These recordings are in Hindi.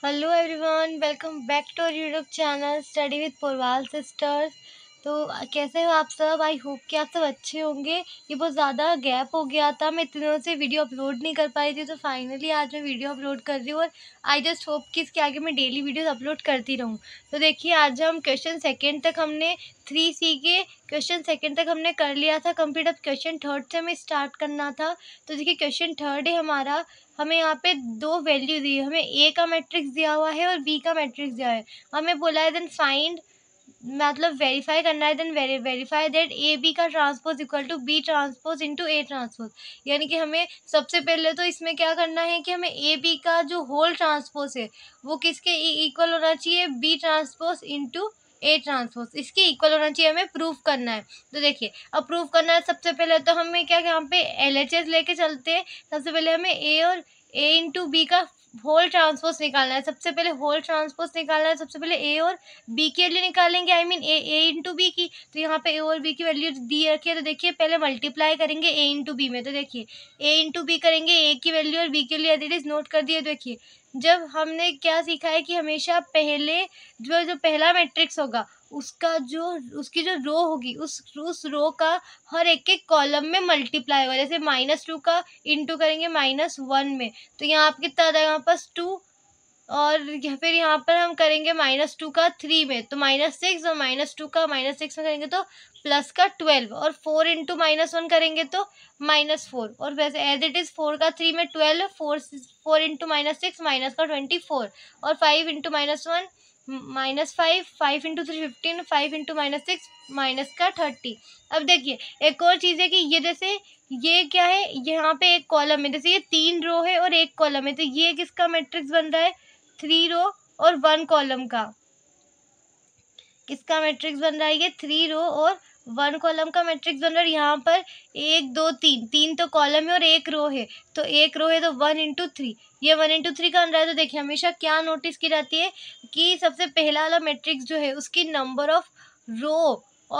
Hello everyone, welcome back to our YouTube channel Study with Porval Sisters. तो कैसे हो आप सब आई होप कि आप सब अच्छे होंगे ये बहुत ज़्यादा गैप हो गया था मैं इतने दिनों से वीडियो अपलोड नहीं कर पाई थी तो फाइनली आज मैं वीडियो अपलोड कर रही हूँ और आई जस्ट होप कि इसके आगे मैं डेली वीडियोस अपलोड करती रहूँ तो देखिए आज हम क्वेश्चन सेकंड तक हमने थ्री सी के क्वेश्चन सेकेंड तक हमने कर लिया था कम्प्लीट अब क्वेश्चन थर्ड से हमें स्टार्ट करना था तो देखिए क्वेश्चन थर्ड है हमारा हमें यहाँ पे दो वैल्यू दी है हमें ए का मैट्रिक्स दिया हुआ है और बी का मैट्रिक्स दिया है हमें बोला है देन फाइंड मतलब वेरीफाई करना है then verify that A B का transpose equal to B transpose into A transpose यानी कि हमें सबसे पहले तो इसमें क्या करना है कि हमें ए बी का जो होल ट्रांसपोज है वो किसके इक्वल e-, होना चाहिए B transpose into A transpose इसके इक्वल होना चाहिए हमें प्रूफ करना है तो देखिए अब प्रूफ करना है सबसे पहले तो हमें क्या यहाँ पे एल एच एस लेके चलते हैं सबसे पहले हमें ए और ए इंटू बी का होल ट्रांसपोज निकालना है सबसे पहले होल ट्रांसपोज निकालना है सबसे पहले ए और बी के वैल्यू निकालेंगे I mean A A into B की तो यहाँ पे ए और बी की वैल्यू दी रखी है तो देखिए पहले मल्टीप्लाई करेंगे ए इंटू बी में तो देखिए ए इंटू बी करेंगे ए की वैल्यू और बी के लिए एट इज नोट कर दिए देखिए जब हमने क्या सीखा है कि हमेशा पहले जो जो पहला मैट्रिक्स होगा उसका जो उसकी जो रो होगी उस उस रो का हर एक एक कॉलम में मल्टीप्लाई होगा जैसे माइनस टू का इनटू करेंगे माइनस वन में तो यहाँ आप कितना आ जाएगा पास टू और फिर यहाँ पर हम करेंगे माइनस टू का थ्री में तो माइनस सिक्स और माइनस टू का माइनस सिक्स में करेंगे तो प्लस का ट्वेल्व और फोर इंटू माइनस वन करेंगे तो माइनस फोर और वैसे एज इट इज़ फोर का थ्री में twelve four four into minus six minus का ट्वेंटी फोर और five into minus one minus five five into three fifteen five into minus six minus का थर्टी अब देखिए एक और चीज़ है कि ये जैसे ये क्या है यहाँ पे एक कॉलम है जैसे ये तीन रो है और एक कॉलम है तो ये किसका मैट्रिक्स बन रहा है थ्री रो और वन कॉलम का किसका मैट्रिक्स बन रहा है ये थ्री रो और वन कॉलम का मैट्रिक्स बन रहा है यहाँ पर एक दो तीन तीन तो कॉलम है और एक रो है तो एक रो है तो वन इंटू थ्री ये वन इंटू थ्री का अंदर है तो देखिए हमेशा क्या नोटिस की जाती है कि सबसे पहला वाला मैट्रिक्स जो है उसकी नंबर ऑफ रो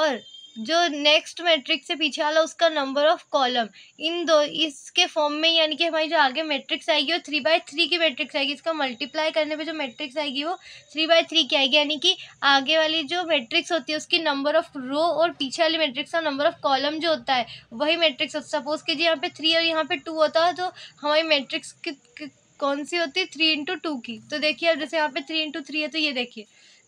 और जो नेक्स्ट मैट्रिक्स से पीछे वाला उसका नंबर ऑफ कॉलम इन दो इसके फॉर्म में यानी कि हमारी जो आगे मैट्रिक्स आएगी वो थ्री बाय थ्री की मैट्रिक्स आएगी इसका मल्टीप्लाई करने पे जो मैट्रिक्स आएगी वो थ्री बाय थ्री की आएगी यानी कि आगे वाली जो मैट्रिक्स होती है उसकी नंबर ऑफ रो और पीछे वाली मैट्रिक्स का नंबर ऑफ कॉलम जो होता है वही मैट्रिक्स होता सपोज कीजिए यहाँ पे थ्री और यहाँ पे टू होता है तो हमारी मैट्रिक्स कौन सी होती है थ्री इंटू टू की तो देखिए अब जैसे यहाँ पे थ्री इंटू थ्री है तो ये देखिए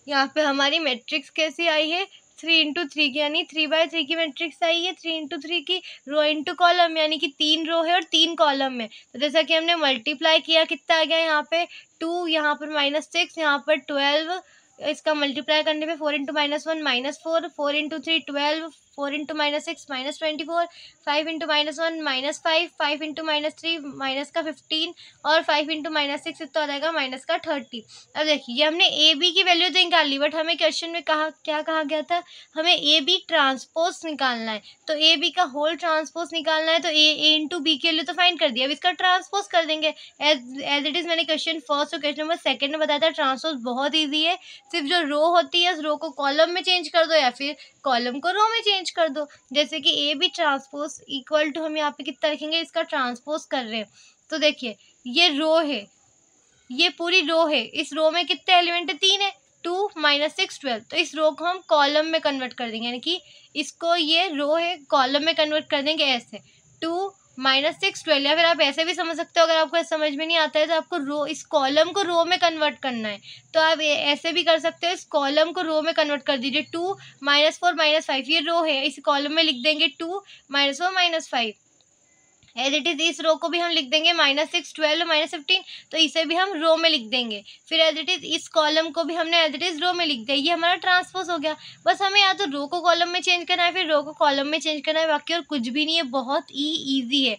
यहाँ पे हमारी मैट्रिक्स कैसी आई है थ्री इंटू थ्री की यानी थ्री बाय थ्री की मैट्रिक्स आई है थ्री इंटू थ्री की रो इंटू कॉलम यानी कि तीन रो है और तीन कॉलम है तो जैसा कि हमने मल्टीप्लाई किया कितना आ गया यहाँ पे टू यहाँ पर माइनस सिक्स यहाँ पर ट्वेल्व इसका मल्टीप्लाई करने पे four into minus one minus four four into three twelve four into minus six minus twenty four five into minus one minus five five into minus three minus का फिफ्टीन और फाइव इंटू माइनस सिक्स तो आ जाएगा माइनस का थर्टी अब देखिए हमने ए बी की वैल्यू तो निकाल ली बट हमें क्वेश्चन में कहा क्या कहा गया था हमें ए बी ट्रांसपोज निकालना है तो ए बी का होल ट्रांसपोज निकालना है तो ए ए इंटू बी के लिए तो फाइंड कर दिया अब इसका ट्रांसपोज कर देंगे एज एज इट इज़ मैंने क्वेश्चन फर्स्ट और क्वेश्चन नंबर सेकेंड में बताया था ट्रांसपोज बहुत ईजी है सिर्फ जो रो होती है उस रो को कॉलम में चेंज कर दो या फिर कॉलम को रो में चेंज कर दो जैसे कि A B transpose equal to हम यहाँ पे कितना रखेंगे इसका ट्रांसपोज कर रहे हैं तो देखिए ये रो है ये पूरी रो है इस रो में कितने एलिमेंट है तीन है टू माइनस सिक्स ट्वेल्व तो इस रो को हम कॉलम में कन्वर्ट कर देंगे यानी कि इसको ये रो है कॉलम में कन्वर्ट कर देंगे ऐसे टू माइनस सिक्स ट्वेल्व या फिर आप ऐसे भी समझ सकते हो अगर आपको समझ में नहीं आता है तो आपको रो इस कॉलम को रो में कन्वर्ट करना है तो आप ऐसे भी कर सकते हो इस कॉलम को रो में कन्वर्ट कर दीजिए two minus four minus five ये रो है इस कॉलम में लिख देंगे two minus four minus five as it is इस रो को भी हम लिख देंगे minus six twelve minus fifteen तो इसे भी हम रो में लिख देंगे फिर एज इट इज़ इस कॉलम को भी हमने एज इट इज़ रो में लिख दिया ये हमारा ट्रांसपोज हो गया बस हमें या तो रो को कॉलम में चेंज करना है फिर रो को कॉलम में चेंज करना है बाकी और कुछ भी नहीं है बहुत ही ईजी है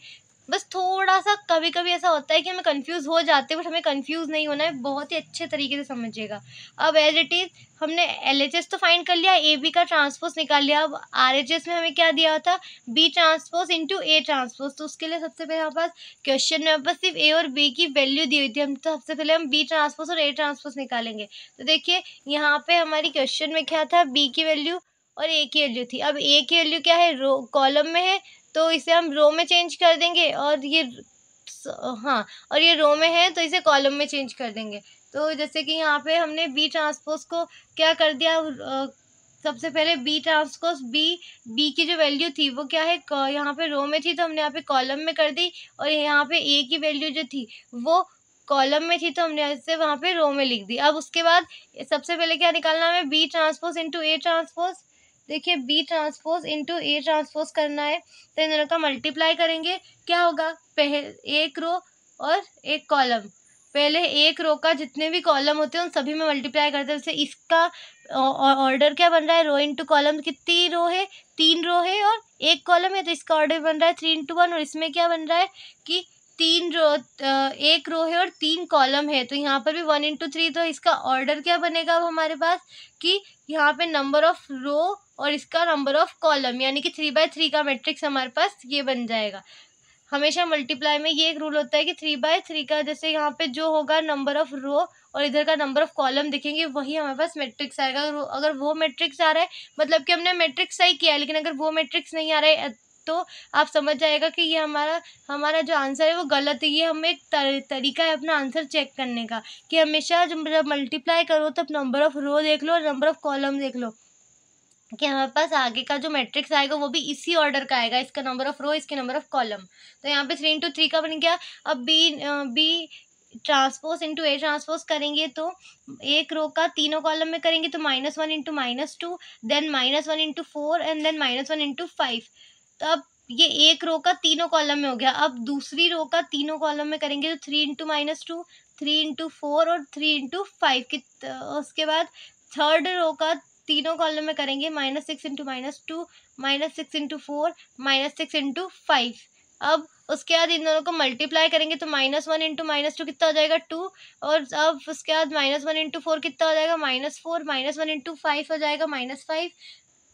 बस थोड़ा सा कभी कभी ऐसा होता है कि हमें कंफ्यूज हो जाते हैं बट हमें कंफ्यूज नहीं होना है बहुत ही अच्छे तरीके से समझिएगा अब एज इट इज़ हमने एल तो फाइंड कर लिया ए बी का ट्रांसपोज निकाल लिया अब आर में हमें क्या दिया था B transpose into A transpose तो उसके लिए सबसे पहले हमारे पास क्वेश्चन में हमारे पास सिर्फ ए और बी की वैल्यू दी हुई थी हम तो सबसे पहले हम बी ट्रांसपोज और ए ट्रांसपोज निकालेंगे तो देखिए यहाँ पे हमारी क्वेश्चन में क्या था बी की वैल्यू और ए की वैल्यू थी अब ए की वैल्यू क्या है रो कॉलम में है तो इसे हम रो में चेंज कर देंगे और ये हाँ और ये रो में है तो इसे कॉलम में चेंज कर देंगे तो जैसे कि यहाँ पे हमने बी ट्रांसपोज को क्या कर दिया सबसे पहले बी ट्रांसपोज बी बी की जो वैल्यू थी वो क्या है यहाँ पे रो में थी तो हमने यहाँ पे कॉलम में कर दी और यहाँ पे ए की वैल्यू जो थी वो कॉलम में थी तो हमने इसे वहाँ पे रो में लिख दी अब उसके बाद सबसे पहले क्या निकालना है B transpose into A transpose देखिए B transpose into A transpose करना है तो इन दोनों का मल्टीप्लाई करेंगे क्या होगा पहले एक रो और एक कॉलम पहले एक रो का जितने भी कॉलम होते हैं उन सभी में मल्टीप्लाई करते हैं जैसे इसका ऑर्डर क्या बन रहा है रो इंटू कॉलम कितनी रो है तीन रो है और एक कॉलम है तो इसका ऑर्डर बन रहा है थ्री इंटू वन और इसमें क्या बन रहा है कि तीन रो एक रो है और तीन कॉलम है तो यहाँ पर भी वन इंटू थ्री तो इसका ऑर्डर क्या बनेगा अब हमारे पास कि यहाँ पे नंबर ऑफ रो और इसका नंबर ऑफ कॉलम यानी कि थ्री बाय थ्री का मैट्रिक्स हमारे पास ये बन जाएगा हमेशा मल्टीप्लाई में ये एक रूल होता है कि थ्री बाय थ्री का जैसे यहाँ पे जो होगा नंबर ऑफ रो और इधर का नंबर ऑफ कॉलम देखेंगे वही हमारे पास मैट्रिक्स आएगा अगर वो मैट्रिक्स आ रहा है मतलब कि हमने मैट्रिक्स सही किया लेकिन अगर वो मैट्रिक्स नहीं आ रहा है तो आप समझ जाएगा कि ये हमारा हमारा जो आंसर है वो गलत है ये हमें एक तर, तरीका है अपना आंसर चेक करने का कि हमेशा जब मल्टीप्लाई करो तब नंबर ऑफ़ रो देख लो नंबर ऑफ़ कॉलम देख लो कि हमारे पास आगे का जो मैट्रिक्स आएगा वो भी इसी ऑर्डर का आएगा इसका नंबर ऑफ़ रो इसके नंबर ऑफ़ कॉलम तो यहाँ पे थ्री इंटू थ्री का बन गया अब B B transpose into A transpose करेंगे तो एक रो का तीनों कॉलम में करेंगे तो minus one into minus two then minus one into four and then minus one into five तो अब ये एक रो का तीनों कॉलम में हो गया अब दूसरी रो का तीनों कॉलम में करेंगे तो three into minus two three into four और थ्री इंटू फाइव की उसके बाद थर्ड रो का तीनों कॉलम में करेंगे minus six into minus two minus six into four minus six into five अब उसके बाद इन दोनों को मल्टीप्लाई करेंगे तो minus one into minus two कितना हो जाएगा टू और अब उसके बाद माइनस वन इंटू फोर कितना हो जाएगा minus four minus one into five हो जाएगा minus five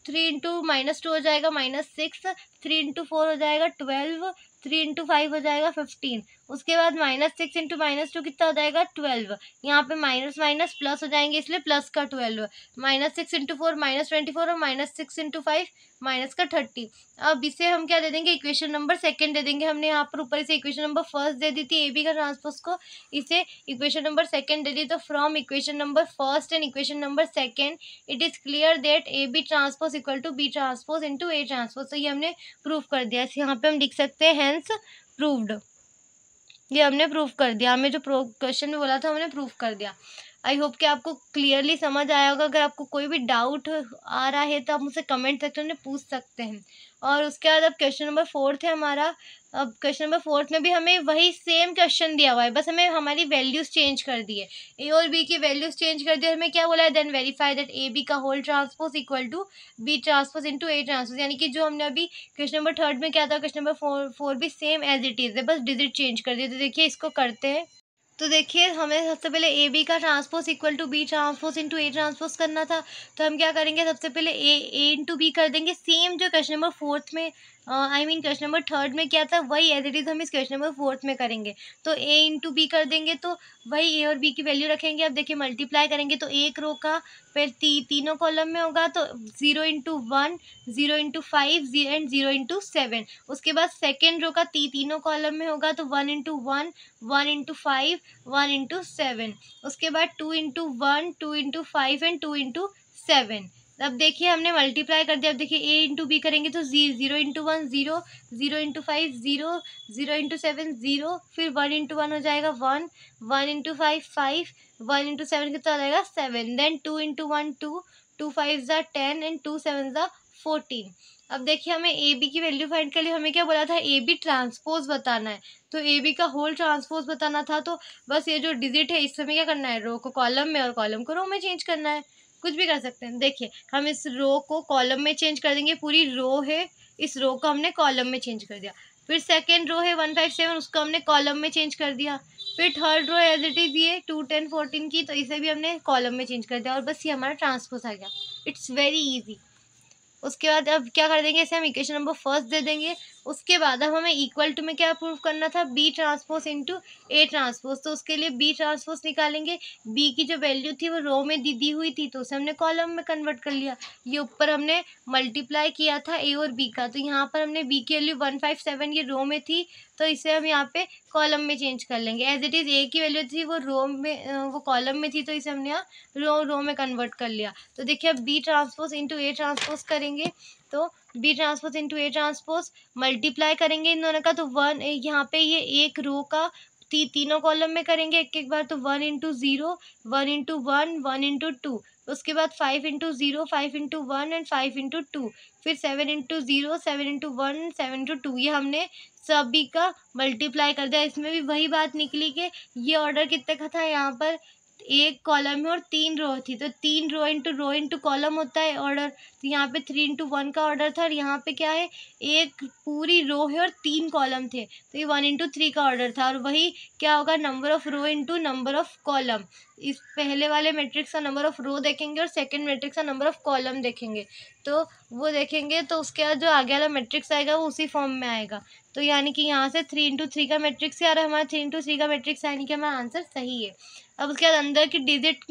three into minus two हो जाएगा minus six three into four हो जाएगा ट्वेल्व थ्री इंटू फाइव हो जाएगा फिफ्टीन उसके बाद minus six into minus two कितना हो जाएगा ट्वेल्व यहाँ पे माइनस माइनस प्लस हो जाएंगे इसलिए प्लस का twelve minus six into four minus twenty four और minus six into five minus का थर्टी अब इसे हम क्या दे देंगे इक्वेशन नंबर सेकंड दे देंगे हमने यहाँ पर ऊपर इसे इक्वेशन नंबर फर्स्ट दे दी थी ए बी का ट्रांसपोज को इसे इक्वेशन नंबर सेकंड दे दी तो from equation number first and equation number second it is clear that A B transpose equal to B transpose into A transpose तो ये हमने प्रूव कर दिया यहाँ पर हम लिख सकते हैं सेंस प्रूव्ड ये हमने प्रूफ कर दिया हमें जो क्वेश्चन में बोला था हमने प्रूफ कर दिया आई होप कि आपको क्लियरली समझ आया होगा अगर आपको कोई भी डाउट आ रहा है तो आप मुझसे कमेंट सेक्शन में पूछ सकते हैं और उसके बाद अब क्वेश्चन नंबर फोर्थ है हमारा अब क्वेश्चन नंबर फोर्थ में भी हमें वही सेम क्वेश्चन दिया हुआ है बस हमें हमारी वैल्यूज़ चेंज कर दी है ए और बी की वैल्यूज़ चेंज कर दी है हमें क्या बोला है then verify that A B का whole transpose equal to B transpose into A transpose यानी कि जो हमने अभी क्वेश्चन नंबर थर्ड में क्या था क्वेश्चन नंबर फोर फोर भी सेम एज इट इज़ है बस डिजिट चेंज कर दिया तो देखिए इसको करते हैं तो देखिए हमें सबसे पहले ए बी का transpose equal to B transpose into A transpose करना था तो हम क्या करेंगे सबसे पहले ए ए इंटू बी कर देंगे सेम जो क्वेश्चन नंबर फोर्थ में I mean question number third में क्या था वही एज इट इज़ हम इस क्वेश्चन नंबर फोर्थ में करेंगे तो ए इंटू बी कर देंगे तो वही ए और बी की वैल्यू रखेंगे अब देखिए मल्टीप्लाई करेंगे तो एक रो का फिर ती, तीनों कॉलम में होगा तो zero into one zero into five and zero into seven उसके बाद सेकेंड रो का ती तीनों कॉलम में होगा तो one into one one into five one into seven उसके बाद two into one two into five and two into seven अब देखिए हमने मल्टीप्लाई कर दिया अब देखिए ए इंटू बी करेंगे तो जी zero into one zero zero into five zero zero into seven zero फिर वन इंटू वन हो जाएगा one one into five five one into seven कितना हो जाएगा seven then two into one two two five ज़ा टेन एंड टू सेवन ज़ा फोर्टीन अब देखिए हमें ए बी की वैल्यू फाइंड के लिए हमें क्या बोला था ए बी ट्रांसपोज बताना है तो ए बी का होल ट्रांसपोज बताना था तो बस ये जो डिजिट है इसमें क्या करना है रो को कॉलम में और कॉलम को रो में चेंज करना है कुछ भी कर सकते हैं देखिए हम इस रो को कॉलम में चेंज कर देंगे पूरी रो है इस रो को हमने कॉलम में चेंज कर दिया फिर सेकेंड रो है वन फाइव सेवन उसको हमने कॉलम में चेंज कर दिया फिर third row as it is ये टू टेन फोर्टीन की तो इसे भी हमने कॉलम में चेंज कर दिया और बस ये हमारा ट्रांसपोज आ गया इट्स वेरी ईजी उसके बाद अब क्या कर देंगे इसे हम इक्वेशन नंबर फर्स्ट दे देंगे उसके बाद अब हमें इक्वल टू में क्या प्रूव करना था B transpose into A transpose तो उसके लिए बी ट्रांसपोज निकालेंगे बी की जो वैल्यू थी वो रो में दी दी हुई थी तो उसे हमने कॉलम में कन्वर्ट कर लिया ये ऊपर हमने मल्टीप्लाई किया था ए और बी का तो यहाँ पर हमने बी की वैल्यू वन फाइव सेवन ये रो में थी तो इसे हम यहाँ पे कॉलम में चेंज कर लेंगे एज इट इज़ ए की वैल्यू थी वो रो में वो कॉलम में थी तो इसे हमने यहाँ रो रो में कन्वर्ट कर लिया तो देखिए अब B transpose into A transpose करेंगे तो B transpose into A transpose multiply करेंगे इन दोनों का तो वन यहाँ पे ये एक रो का ती, तीनों कॉलम में करेंगे एक एक बार तो one into zero one into one one into two उसके बाद five into zero five into one and five into two फिर seven into zero seven into one seven into two ये हमने सभी का मल्टीप्लाई कर दिया इसमें भी वही बात निकली कि ये ऑर्डर कितने का था यहाँ पर एक कॉलम है और तीन रो थी तो तीन row into row into column होता है ऑर्डर तो यहाँ पे थ्री इंटू वन का ऑर्डर था और यहाँ पे क्या है एक पूरी रो है और तीन कॉलम थे तो ये वन इंटू थ्री का ऑर्डर था और वही क्या होगा number of row into number of column इस पहले वाले मैट्रिक्स का नंबर ऑफ़ रो देखेंगे और सेकंड मैट्रिक्स का नंबर ऑफ़ कॉलम देखेंगे तो वो देखेंगे तो उसके बाद जो आगे वाला मैट्रिक्स आएगा वो उसी फॉर्म में आएगा तो यानी कि यहाँ से थ्री इंटू थ्री का मैट्रिक्स है हमारा थ्री इंटू थ्री का मैट्रिक्स यानी कि हमारा आंसर सही है अब उसके बाद अंदर की डिजिट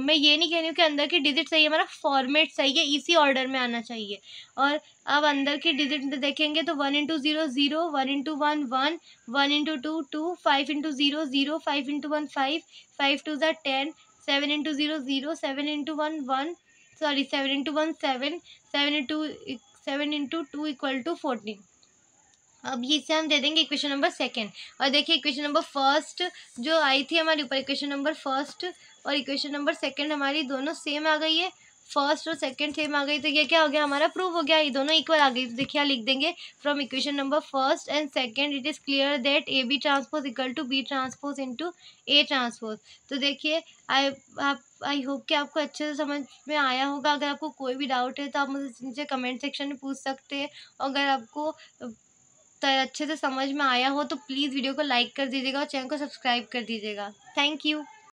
मैं ये नहीं कह रही हूँ कि अंदर की डिजिट सही है हमारा फॉर्मेट सही है इसी ऑर्डर में आना चाहिए और अब अंदर की डिजिट देखेंगे तो one into zero zero one into one one one into two two five into zero zero five into one five five two ज़ा ten seven into zero zero seven into one one sorry seven into one seven seven into seven into two equal to fourteen अब ये इसे हम दे देंगे इक्वेशन नंबर सेकेंड और देखिए इक्वेशन नंबर फर्स्ट जो आई थी हमारे ऊपर इक्वेशन नंबर फर्स्ट और इक्वेशन नंबर सेकेंड हमारी दोनों सेम आ गई है फर्स्ट और सेकंड सेम आ गई तो ये क्या हो गया हमारा प्रूव हो गया ये दोनों इक्वल आ गई तो देखिए लिख देंगे from equation number first and second it is clear that A B transpose equal to B transpose into A transpose तो देखिए आई आप आई होप कि आपको अच्छे से समझ में आया होगा अगर आपको कोई भी डाउट है तो आप मुझे नीचे कमेंट सेक्शन में पूछ सकते हैं अगर आपको अच्छे से समझ में आया हो तो प्लीज़ वीडियो को लाइक कर दीजिएगा और चैनल को सब्सक्राइब कर दीजिएगा थैंक यू